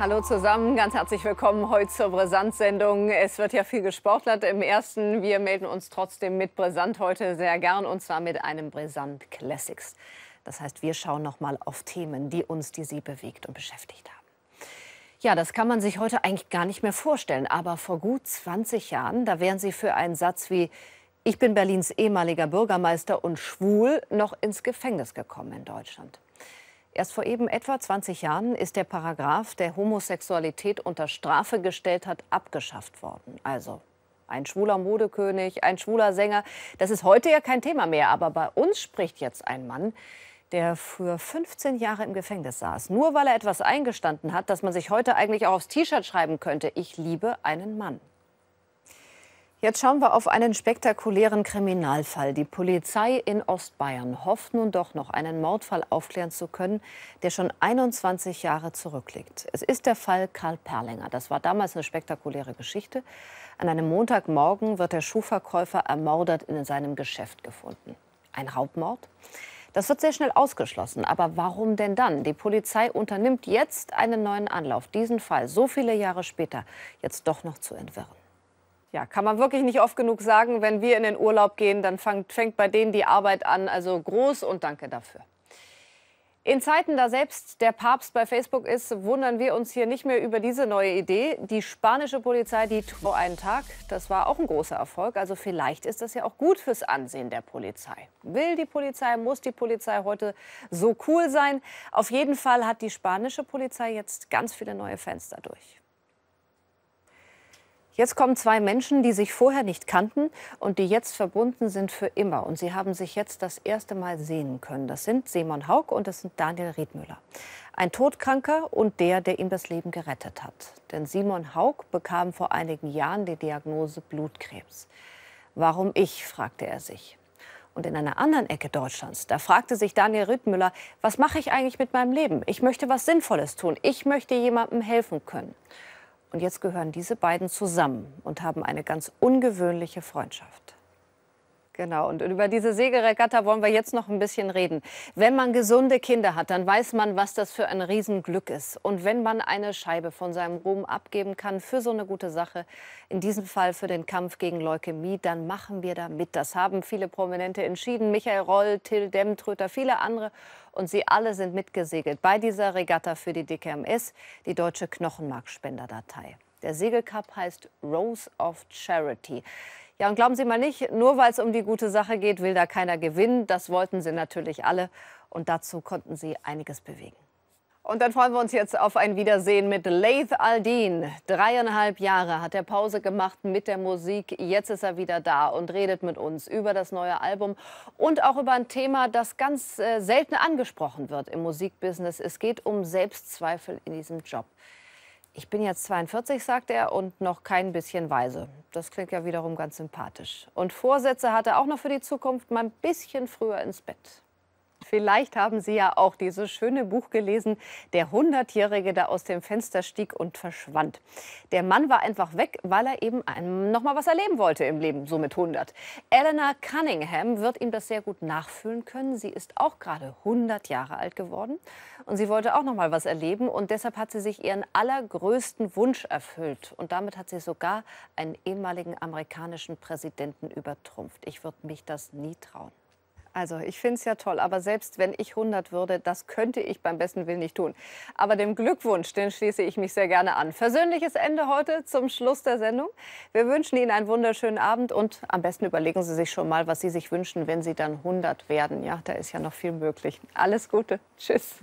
Hallo zusammen, ganz herzlich willkommen heute zur Brisant-Sendung. Es wird ja viel gesportlert im ersten. Wir melden uns trotzdem mit Brisant heute sehr gern und zwar mit einem Brisant Classics. Das heißt, wir schauen nochmal auf Themen, die uns, die Sie bewegt und beschäftigt haben. Ja, das kann man sich heute eigentlich gar nicht mehr vorstellen. Aber vor gut 20 Jahren, da wären Sie für einen Satz wie ich bin Berlins ehemaliger Bürgermeister und schwul noch ins Gefängnis gekommen in Deutschland. Erst vor eben etwa 20 Jahren ist der Paragraph, der Homosexualität unter Strafe gestellt hat, abgeschafft worden. Also ein schwuler Modekönig, ein schwuler Sänger, das ist heute ja kein Thema mehr. Aber bei uns spricht jetzt ein Mann, der für 15 Jahre im Gefängnis saß, nur weil er etwas eingestanden hat, das man sich heute eigentlich auch aufs T-Shirt schreiben könnte, ich liebe einen Mann. Jetzt schauen wir auf einen spektakulären Kriminalfall. Die Polizei in Ostbayern hofft nun doch noch einen Mordfall aufklären zu können, der schon 21 Jahre zurückliegt. Es ist der Fall Karl Perlinger. Das war damals eine spektakuläre Geschichte. An einem Montagmorgen wird der Schuhverkäufer ermordet in seinem Geschäft gefunden. Ein Raubmord? Das wird sehr schnell ausgeschlossen. Aber warum denn dann? Die Polizei unternimmt jetzt einen neuen Anlauf, diesen Fall so viele Jahre später jetzt doch noch zu entwirren. Ja, kann man wirklich nicht oft genug sagen. Wenn wir in den Urlaub gehen, dann fängt, fängt bei denen die Arbeit an. Also groß und danke dafür. In Zeiten, da selbst der Papst bei Facebook ist, wundern wir uns hier nicht mehr über diese neue Idee. Die spanische Polizei, die vor einen Tag, das war auch ein großer Erfolg. Also vielleicht ist das ja auch gut fürs Ansehen der Polizei. Will die Polizei, muss die Polizei heute so cool sein? Auf jeden Fall hat die spanische Polizei jetzt ganz viele neue Fans dadurch. Jetzt kommen zwei Menschen, die sich vorher nicht kannten und die jetzt verbunden sind für immer. Und sie haben sich jetzt das erste Mal sehen können. Das sind Simon Haug und das sind Daniel Riedmüller. Ein Todkranker und der, der ihm das Leben gerettet hat. Denn Simon Haug bekam vor einigen Jahren die Diagnose Blutkrebs. Warum ich, fragte er sich. Und in einer anderen Ecke Deutschlands, da fragte sich Daniel Riedmüller, was mache ich eigentlich mit meinem Leben? Ich möchte was Sinnvolles tun. Ich möchte jemandem helfen können. Und jetzt gehören diese beiden zusammen und haben eine ganz ungewöhnliche Freundschaft. Genau, und über diese Segeregatta wollen wir jetzt noch ein bisschen reden. Wenn man gesunde Kinder hat, dann weiß man, was das für ein Riesenglück ist. Und wenn man eine Scheibe von seinem Ruhm abgeben kann für so eine gute Sache, in diesem Fall für den Kampf gegen Leukämie, dann machen wir da mit. Das haben viele Prominente entschieden. Michael Roll, Till Demtröter, viele andere. Und sie alle sind mitgesegelt bei dieser Regatta für die DKMS, die Deutsche Knochenmarkspenderdatei. Der Segelcup heißt Rose of Charity. Ja, und glauben Sie mal nicht, nur weil es um die gute Sache geht, will da keiner gewinnen. Das wollten sie natürlich alle. Und dazu konnten sie einiges bewegen. Und dann freuen wir uns jetzt auf ein Wiedersehen mit Laith Aldin. Dreieinhalb Jahre hat er Pause gemacht mit der Musik. Jetzt ist er wieder da und redet mit uns über das neue Album und auch über ein Thema, das ganz äh, selten angesprochen wird im Musikbusiness. Es geht um Selbstzweifel in diesem Job. Ich bin jetzt 42, sagt er, und noch kein bisschen weise. Das klingt ja wiederum ganz sympathisch. Und Vorsätze hat er auch noch für die Zukunft, mal ein bisschen früher ins Bett. Vielleicht haben Sie ja auch dieses schöne Buch gelesen, der Hundertjährige, der aus dem Fenster stieg und verschwand. Der Mann war einfach weg, weil er eben noch mal was erleben wollte im Leben, so mit 100. Eleanor Cunningham wird ihm das sehr gut nachfühlen können. Sie ist auch gerade 100 Jahre alt geworden und sie wollte auch noch mal was erleben und deshalb hat sie sich ihren allergrößten Wunsch erfüllt und damit hat sie sogar einen ehemaligen amerikanischen Präsidenten übertrumpft. Ich würde mich das nie trauen. Also ich finde es ja toll, aber selbst wenn ich 100 würde, das könnte ich beim besten Willen nicht tun. Aber dem Glückwunsch, den schließe ich mich sehr gerne an. Versöhnliches Ende heute zum Schluss der Sendung. Wir wünschen Ihnen einen wunderschönen Abend und am besten überlegen Sie sich schon mal, was Sie sich wünschen, wenn Sie dann 100 werden. Ja, da ist ja noch viel möglich. Alles Gute. Tschüss.